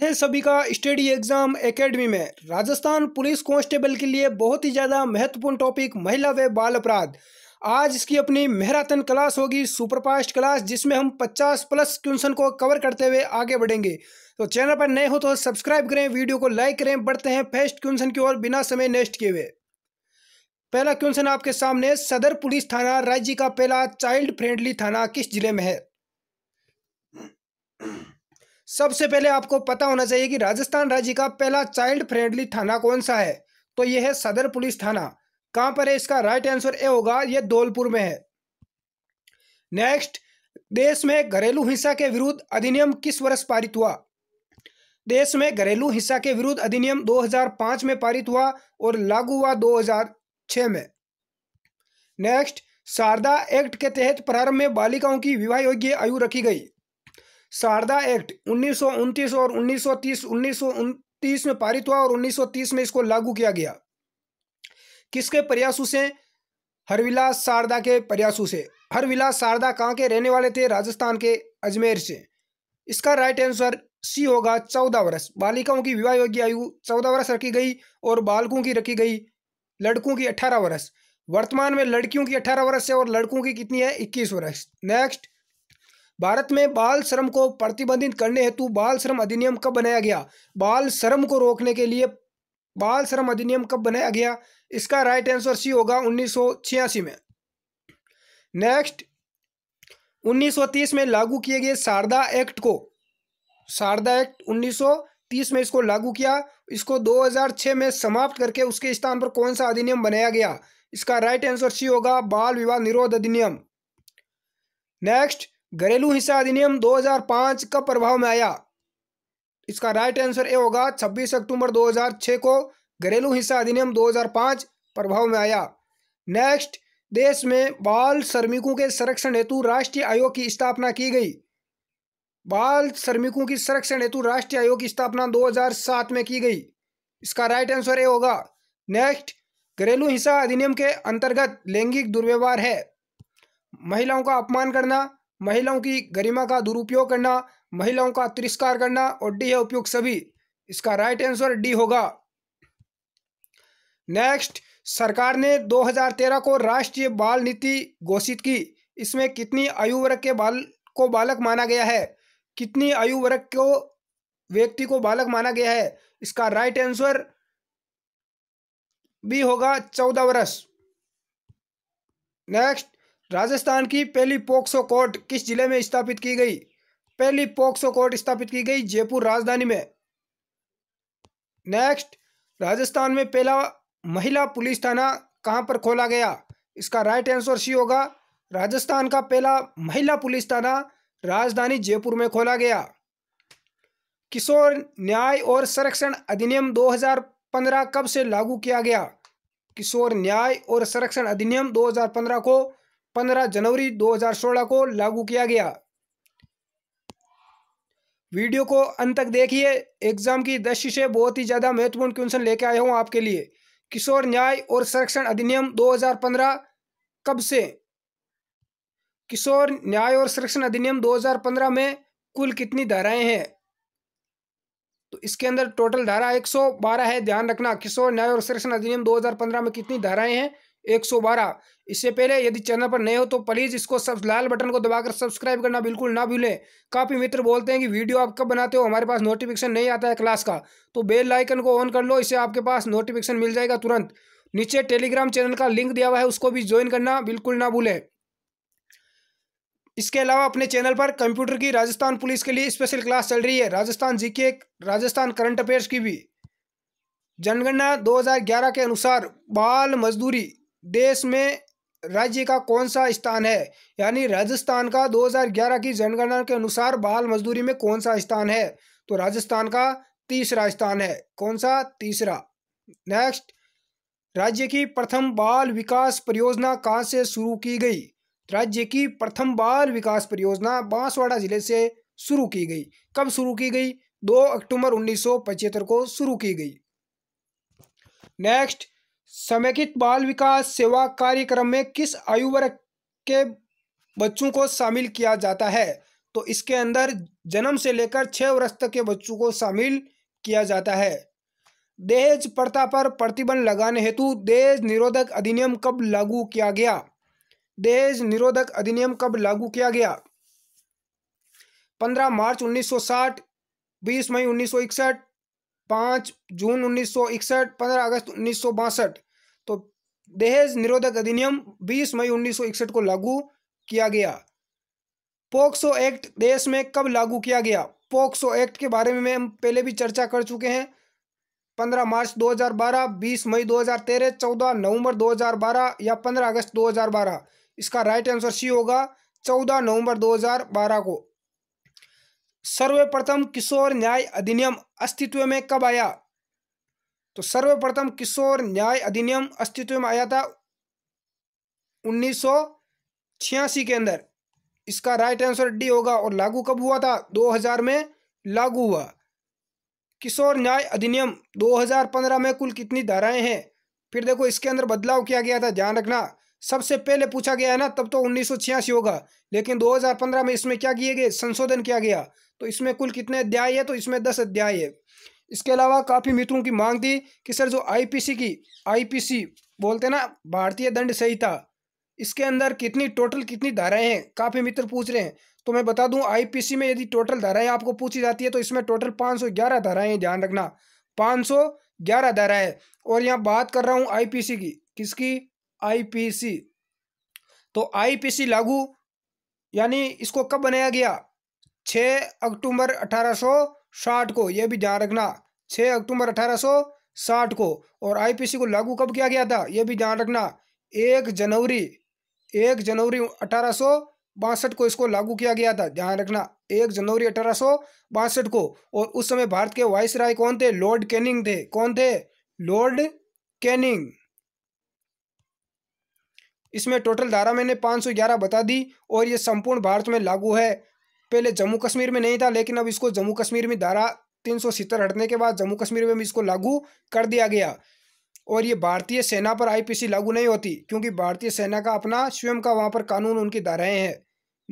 थे सभी का स्टडी एग्जाम एकेडमी में राजस्थान पुलिस कांस्टेबल के लिए बहुत ही ज़्यादा महत्वपूर्ण टॉपिक महिला व बाल अपराध आज इसकी अपनी मैराथन क्लास होगी सुपरफास्ट क्लास जिसमें हम 50 प्लस क्वेश्चन को कवर करते हुए आगे बढ़ेंगे तो चैनल पर नए हो तो सब्सक्राइब करें वीडियो को लाइक करें बढ़ते हैं फेस्ट क्वेश्चन की ओर बिना समय नष्ट किए हुए पहला क्वेश्चन आपके सामने सदर पुलिस थाना राज्य का पहला चाइल्ड फ्रेंडली थाना किस जिले में है सबसे पहले आपको पता होना चाहिए कि राजस्थान राज्य का पहला चाइल्ड फ्रेंडली थाना कौन सा है तो यह है सदर पुलिस थाना कहां पर है इसका राइट आंसर ए होगा यह धौलपुर में है नेक्स्ट देश में घरेलू हिंसा के विरुद्ध अधिनियम किस वर्ष पारित हुआ देश में घरेलू हिंसा के विरुद्ध अधिनियम 2005 में पारित हुआ और लागू हुआ 2006 में नेक्स्ट शारदा एक्ट के तहत प्रारंभ में बालिकाओं की विवाह योग्य आयु रखी गई शारदा एक्ट उन्नीस और उन्नीस सौ तीस में पारित हुआ और उन्नीस में इसको लागू किया गया किसके प्रयासों से हरविलास शारदा के प्रयासों से हरविलास शारदा कहाँ के रहने वाले थे राजस्थान के अजमेर से इसका राइट आंसर सी होगा चौदह वर्ष बालिकाओं की विवाह योग्य आयु चौदह वर्ष रखी गई और बालकों की रखी गई लड़कों की अठारह वर्ष वर्तमान में लड़कियों की अठारह वर्ष है और लड़कों की कितनी है इक्कीस वर्ष नेक्स्ट भारत में बाल श्रम को प्रतिबंधित करने हेतु बाल श्रम अधिनियम कब बनाया गया बाल श्रम को रोकने के लिए बाल श्रम अधिनियम कब बनाया गया इसका राइट आंसर सी होगा उन्नीस में नेक्स्ट 1930 में लागू किए गए शारदा एक्ट को शारदा एक्ट 1930 में इसको लागू किया इसको 2006 में समाप्त करके उसके स्थान पर कौन सा अधिनियम बनाया गया इसका राइट आंसर सी होगा बाल विवाह निरोध अधिनियम नेक्स्ट घरेलू हिस्सा अधिनियम 2005 कब प्रभाव में आया इसका राइट आंसर ए होगा 26 अक्टूबर 2006 को घरेलू हिस्सा अधिनियम 2005 प्रभाव में आया नेक्स्ट देश में बाल श्रमिकों के संरक्षण हेतु राष्ट्रीय आयोग की स्थापना की गई बाल श्रमिकों की संरक्षण हेतु राष्ट्रीय आयोग की स्थापना 2007 में की गई इसका राइट आंसर ए होगा नेक्स्ट घरेलू हिंसा अधिनियम के अंतर्गत लैंगिक दुर्व्यवहार है महिलाओं का अपमान करना महिलाओं की गरिमा का दुरुपयोग करना महिलाओं का तिरस्कार करना और डी है उपयोग सभी इसका राइट आंसर डी होगा नेक्स्ट सरकार ने 2013 को राष्ट्रीय बाल नीति घोषित की इसमें कितनी आयु वर्ग के बाल को बालक माना गया है कितनी आयु वर्ग को व्यक्ति को बालक माना गया है इसका राइट आंसर भी होगा चौदह वर्ष नेक्स्ट राजस्थान की पहली पोक्सो कोर्ट किस जिले में स्थापित की गई पहली पोक्सो कोर्ट स्थापित की गई जयपुर राजधानी में नेक्स्ट राजस्थान में पहला महिला पुलिस थाना कहां पर खोला गया इसका राइट आंसर सी होगा राजस्थान का पहला महिला पुलिस थाना राजधानी जयपुर में खोला गया किशोर न्याय और संरक्षण अधिनियम 2015 कब से लागू किया गया किशोर न्याय और संरक्षण अधिनियम 2015 को 15 जनवरी 2016 को लागू किया गया वीडियो को अंत तक देखिए एग्जाम की दृष्टि से बहुत ही ज़्यादा महत्वपूर्ण क्वेश्चन लेके आया हूँ आपके लिए किशोर न्याय और संरक्षण अधिनियम 2015 कब से किशोर न्याय और संरक्षण अधिनियम 2015 में कुल कितनी धाराएं हैं तो इसके अंदर टोटल धारा 112 है ध्यान रखना किशोर न्याय और संरक्षण अधिनियम 2015 में कितनी धाराएं हैं एक सौ बारह इससे पहले यदि चैनल पर नए हो तो प्लीज़ इसको सब लाल बटन को दबाकर सब्सक्राइब करना बिल्कुल ना भूलें काफ़ी मित्र बोलते हैं कि वीडियो आप कब बनाते हो हमारे पास नोटिफिकेशन नहीं आता है क्लास का तो बेल लाइकन को ऑन कर लो इसे आपके पास नोटिफिकेशन मिल जाएगा तुरंत नीचे टेलीग्राम चैनल का लिंक दिया हुआ है उसको भी ज्वाइन करना बिल्कुल ना भूलें इसके अलावा अपने चैनल पर कंप्यूटर की राजस्थान पुलिस के लिए स्पेशल क्लास चल रही है राजस्थान के राजस्थान करंट अफेयर्स की भी जनगणना 2011 के अनुसार बाल मजदूरी देश में राज्य का कौन सा स्थान है यानी राजस्थान का 2011 की जनगणना के अनुसार बाल मजदूरी में कौन सा स्थान है तो राजस्थान का तीसरा स्थान है कौन सा तीसरा नेक्स्ट राज्य की प्रथम बाल विकास परियोजना कहाँ से शुरू की गई राज्य की प्रथम बाल विकास परियोजना बांसवाड़ा जिले से शुरू की गई कब शुरू की गई दो अक्टूबर उन्नीस को शुरू की गई नेक्स्ट समेकित बाल विकास सेवा कार्यक्रम में किस आयु वर्ग के बच्चों को शामिल किया जाता है तो इसके अंदर जन्म से लेकर छः वर्ष तक के बच्चों को शामिल किया जाता है दहेज प्रथा पर प्रतिबंध लगाने हेतु दहेज निरोधक अधिनियम कब लागू किया गया दहेज निरोधक अधिनियम कब लागू किया गया 15 मार्च 1960 20 मई 1961 पाँच जून उन्नीस सौ इकसठ पंद्रह अगस्त उन्नीस सौ बासठ तो दहेज निरोधक अधिनियम बीस मई उन्नीस सौ इकसठ को लागू किया गया पोक्सो एक्ट देश में कब लागू किया गया पोक्सो एक्ट के बारे में हम पहले भी चर्चा कर चुके हैं पंद्रह मार्च 2012, 20 मई 2013, 14 नवंबर 2012 या 15 अगस्त 2012 इसका राइट आंसर सी होगा 14 नवंबर 2012 को सर्वप्रथम किशोर न्याय अधिनियम अस्तित्व में कब आया तो सर्वप्रथम किशोर न्याय अधिनियम अस्तित्व में आया था उन्नीस के अंदर इसका राइट आंसर डी होगा और लागू कब हुआ था 2000 में लागू हुआ किशोर न्याय अधिनियम 2015 में कुल कितनी धाराएं हैं फिर देखो इसके अंदर बदलाव किया गया था ध्यान रखना सबसे पहले पूछा गया है ना तब तो उन्नीस होगा लेकिन 2015 में इसमें क्या किए गए संशोधन किया गया तो इसमें कुल कितने अध्याय है तो इसमें दस अध्याय है इसके अलावा काफ़ी मित्रों की मांग थी कि सर जो आईपीसी की आईपीसी बोलते ना भारतीय दंड संहिता इसके अंदर कितनी टोटल कितनी धाराएं हैं काफ़ी मित्र पूछ रहे हैं तो मैं बता दूं आईपीसी में यदि टोटल धाराएं आपको पूछी जाती है तो इसमें टोटल 511 धाराएं हैं ध्यान रखना 511 धाराएं और यहाँ बात कर रहा हूँ आईपीसी की किसकी आईपीसी तो आईपीसी लागू यानी इसको कब बनाया गया 6 अक्टूबर 1860 को यह भी ध्यान रखना 6 अक्टूबर 1860 को और आईपीसी को लागू कब किया गया था यह भी ध्यान रखना एक जनवरी एक जनवरी अठारह बासठ को इसको लागू किया गया था ध्यान रखना एक जनवरी अठारह बासठ को और उस समय भारत के वाइस राय कौन थे लॉर्ड कैनिंग थे कौन थे लॉर्ड कैनिंग इसमें टोटल धारा मैंने पाँच बता दी और ये संपूर्ण भारत में लागू है पहले जम्मू कश्मीर में नहीं था लेकिन अब इसको जम्मू कश्मीर में धारा तीन हटने के बाद जम्मू कश्मीर में भी इसको लागू कर दिया गया और ये भारतीय सेना पर आईपीसी लागू नहीं होती क्योंकि भारतीय सेना का अपना स्वयं का वहाँ पर कानून उनकी धाराएँ हैं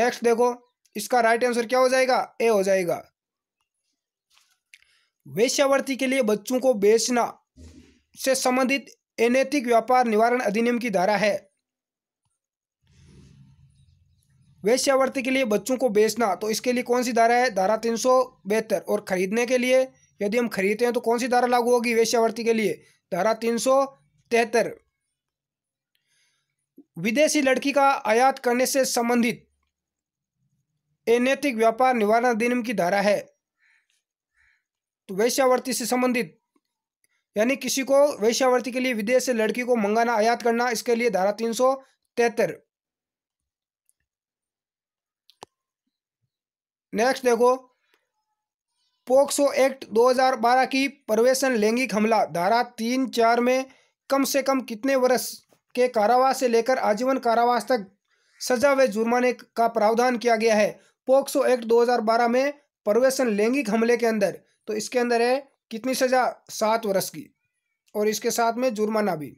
नेक्स्ट देखो इसका राइट आंसर क्या हो जाएगा ए हो जाएगा वेश्यावर्ती के लिए बच्चों को बेचना से संबंधित अनैतिक व्यापार निवारण अधिनियम की धारा है वेश्यावृत्ति के लिए बच्चों को बेचना तो इसके लिए कौन सी धारा है धारा तीन और खरीदने के लिए यदि हम खरीदते हैं तो कौन सी धारा लागू होगी वेश्यावृत्ति के लिए धारा तीन विदेशी लड़की का आयात करने से संबंधित अनैतिक व्यापार निवारण अधिनियम की धारा है तो वैश्यावर्ती से संबंधित यानी किसी को वैश्यावर्ती के लिए विदेश से लड़की को मंगाना आयात करना इसके लिए धारा तीन सौ नेक्स्ट देखो पोक्सो एक्ट 2012 की प्रवेशन लैंगिक हमला धारा तीन चार में कम से कम कितने वर्ष के कारावास से लेकर आजीवन कारावास तक सजा व जुर्माने का प्रावधान किया गया है पोक्सो एक्ट 2012 में प्रवेशन लैंगिक हमले के अंदर तो इसके अंदर है कितनी सजा सात वर्ष की और इसके साथ में जुर्माना भी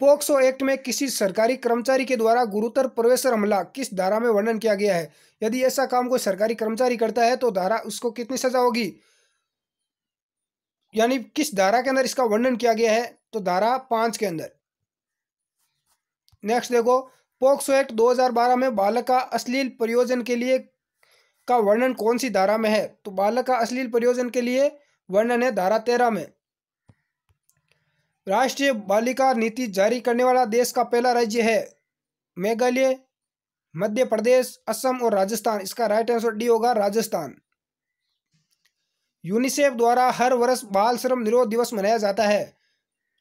पोक्सो एक्ट में किसी सरकारी कर्मचारी के द्वारा गुरुतर प्रवेशर हमला किस धारा में वर्णन किया गया है यदि ऐसा काम कोई सरकारी कर्मचारी करता है तो धारा उसको कितनी सजा होगी यानी किस धारा के अंदर इसका वर्णन किया गया है तो धारा पांच के अंदर नेक्स्ट देखो पोक्सो एक्ट 2012 में बालक का अश्लील प्रयोजन के लिए का वर्णन कौन सी धारा में है तो बालक का अश्लील प्रयोजन के लिए वर्णन है धारा तेरह में राष्ट्रीय बालिका नीति जारी करने वाला देश का पहला राज्य है मेघालय मध्य प्रदेश असम और राजस्थान इसका राइट आंसर डी होगा राजस्थान यूनिसेफ द्वारा हर वर्ष बाल श्रम निरोध दिवस मनाया जाता है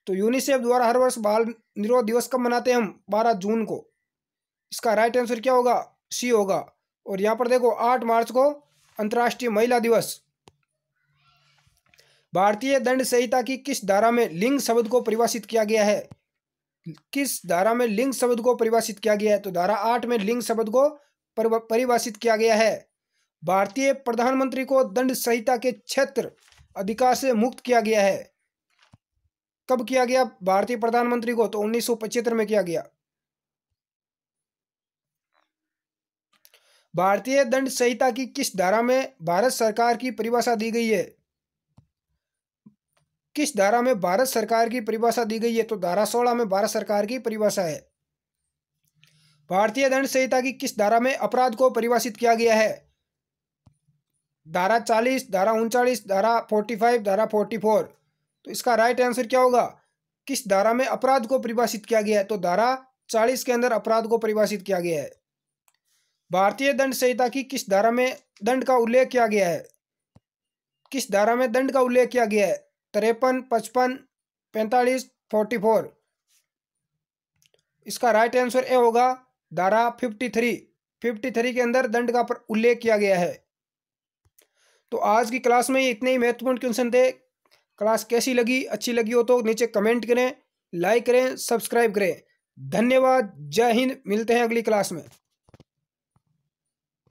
तो यूनिसेफ द्वारा हर वर्ष बाल निरोध दिवस कब मनाते हैं हम बारह जून को इसका राइट आंसर क्या होगा सी होगा और यहाँ पर देखो आठ मार्च को अंतर्राष्ट्रीय महिला दिवस भारतीय दंड संहिता की किस धारा में लिंग शब्द को परिभाषित किया गया है किस धारा में लिंग शब्द को परिभाषित किया गया है तो धारा आठ में लिंग शब्द को परिभाषित किया गया है भारतीय प्रधानमंत्री को दंड संहिता के क्षेत्र अधिकार से मुक्त किया गया है कब किया गया भारतीय प्रधानमंत्री को तो उन्नीस में किया गया भारतीय दंड संहिता की किस धारा में भारत सरकार की परिभाषा दी गई है किस धारा में भारत सरकार की परिभाषा दी गई है तो धारा सोलह में भारत सरकार की परिभाषा है भारतीय दंड संहिता की किस धारा में अपराध को परिभाषित किया गया है धारा चालीस धारा उनचालीस धारा फोर्टी फाइव धारा फोर्टी फोर तो इसका राइट आंसर क्या होगा किस धारा में अपराध को परिभाषित किया गया है तो धारा चालीस के अंदर अपराध को परिभाषित किया गया है भारतीय दंड संहिता की किस धारा में दंड का उल्लेख किया गया है किस धारा में दंड का उल्लेख किया गया है तिरपन पचपन पैंतालीस फोर्टी फोर इसका राइट आंसर ए होगा धारा फिफ्टी थ्री फिफ्टी थ्री के अंदर दंड का उल्लेख किया गया है तो आज की क्लास में ये इतने ही महत्वपूर्ण क्वेश्चन थे क्लास कैसी लगी अच्छी लगी हो तो नीचे कमेंट करें लाइक करें सब्सक्राइब करें धन्यवाद जय हिंद मिलते हैं अगली क्लास में